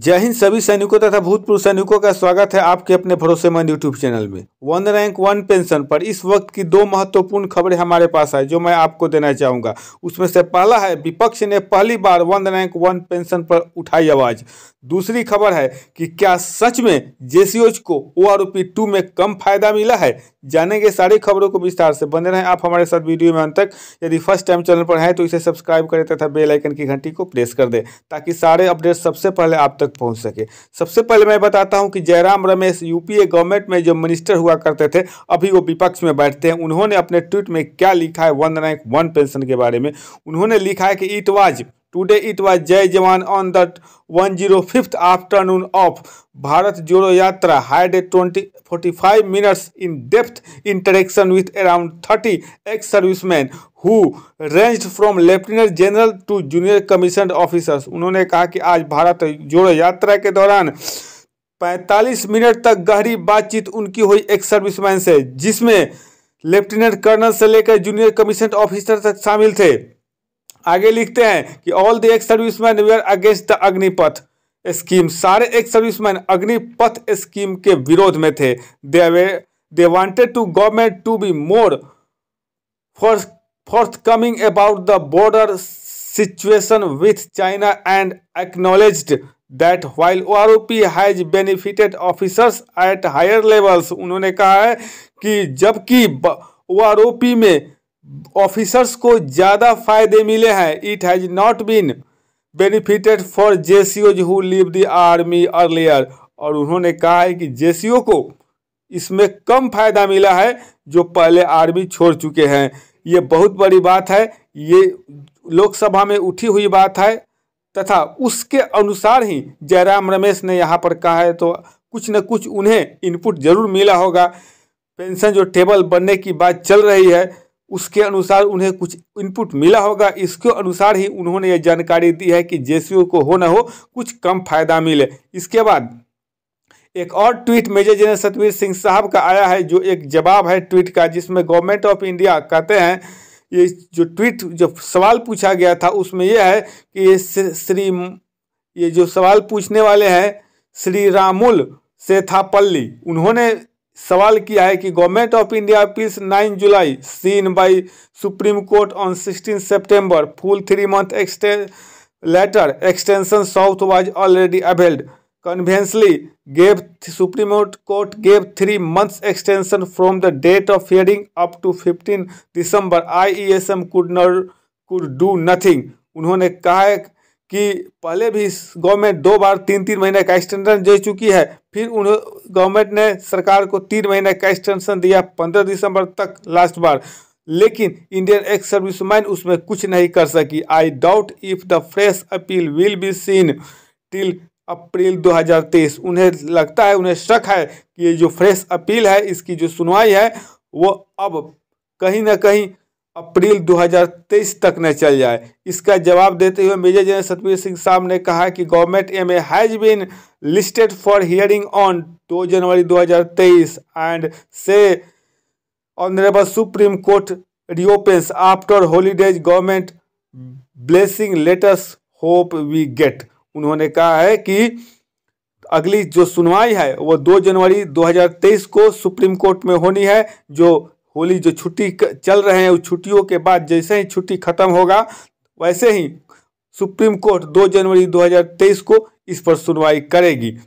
जय हिंद सभी सैनिकों तथा भूतपूर्व सैनिकों का स्वागत है आपके अपने भरोसेमंद यूट्यूब चैनल में वन रैंक वन पेंशन पर इस वक्त की दो महत्वपूर्ण खबरें हमारे पास आई जो मैं आपको देना चाहूंगा उसमें से पहला है विपक्ष ने पहली बार वन रैंक वन पेंशन पर उठाई आवाज दूसरी खबर है कि क्या सच में जेसीओच को ओ आर पी टू में कम फायदा मिला है जानेंगे सारी खबरों को विस्तार से बने रहें आप हमारे साथ वीडियो में अंत तक यदि फर्स्ट टाइम चैनल पर हैं तो इसे सब्सक्राइब करें तथा बेल आइकन की घंटी को प्रेस कर दें ताकि सारे अपडेट सबसे पहले आप तक पहुंच सके सबसे पहले मैं बताता हूँ कि जयराम रमेश यूपीए गवर्नमेंट में जो मिनिस्टर हुआ करते थे अभी वो विपक्ष में बैठते हैं उन्होंने अपने ट्वीट में क्या लिखा है वन रैंक वन पेंशन के बारे में उन्होंने लिखा है कि it was today it was Jai Jawan on that one zero fifth afternoon of Bharat Jodo Yatra had twenty forty five minutes in depth interaction with around thirty ex servicemen who range from lieutenant general to junior commission officers उन्होंने कहा कि आज भारत जोड़ो यात्रा के दौरान 45 minute तक गहरी बातचीत उनकी हुई एक सर्विसमैन से जिसमें लेफ्टिनेंट कर्नल से लेकर जूनियर कमीशन ऑफिसर तक शामिल थे आगे लिखते हैं कि all the ex servicemen were against the Agnipath scheme सारे एक्स सर्विसमैन अग्निपथ स्कीम के विरोध में थे they they wanted to government to be more forthcoming about the border situation with China and with that while O R O P has benefited officers at higher levels उन्होंने कहा है कि जबकि O O R P में officers को ज़्यादा फायदे मिले हैं it has not been benefited for J C Os who leave the army earlier और उन्होंने कहा है कि जे सी ओ को इसमें कम फायदा मिला है जो पहले आर्मी छोड़ चुके हैं ये बहुत बड़ी बात है ये लोकसभा में उठी हुई बात है तथा उसके अनुसार ही जयराम रमेश ने यहाँ पर कहा है तो कुछ न कुछ उन्हें इनपुट जरूर मिला होगा पेंशन जो टेबल बनने की बात चल रही है उसके अनुसार उन्हें कुछ इनपुट मिला होगा इसके अनुसार ही उन्होंने ये जानकारी दी है कि जेसीयू को हो ना हो कुछ कम फायदा मिले इसके बाद एक और tweet major general Satvir Singh साहब का आया है जो एक जवाब है ट्वीट का जिसमें गवर्नमेंट ऑफ इंडिया कहते हैं ये जो ट्वीट जो सवाल पूछा गया था उसमें यह है कि ये श्री ये जो सवाल पूछने वाले हैं श्री रामुल सेथापल्ली उन्होंने सवाल किया है कि government of India appeals 9 July seen by Supreme Court on 16 September full three month extension later extension sought was already availed conveniently gave Supreme Court gave three months extension from the date of hearing up to 15 December IESM could not could do nothing उन्होंने कहा है कि पहले भी government दो बार तीन तीन महीने का एक्सटेंशन दे चुकी है फिर उन्हें गवर्नमेंट ने सरकार को तीन महीने का एक्सटेंशन दिया पंद्रह दिसंबर तक लास्ट बार लेकिन इंडियन एक्स सर्विस मैन उसमें कुछ नहीं कर सकी I doubt if the fresh appeal will be seen till April 2023 उन्हें लगता है उन्हें शक है कि ये जो फ्रेश अपील है इसकी जो सुनवाई है वो अब कहीं ना कहीं अप्रैल 2023 तक न चल जाए इसका जवाब देते हुए मेजर जनरल सतबीर सिंह साहब ने कहा कि government M A has been listed for hearing on 2 January 2023 and से honourable Supreme Court reopens after holidays government blessing let's hope we get उन्होंने कहा है कि अगली जो सुनवाई है वो 2 जनवरी 2023 को सुप्रीम कोर्ट में होनी है जो होली जो छुट्टी चल रहे हैं उस छुट्टियों के बाद जैसे ही छुट्टी खत्म होगा वैसे ही सुप्रीम कोर्ट 2 जनवरी 2023 को इस पर सुनवाई करेगी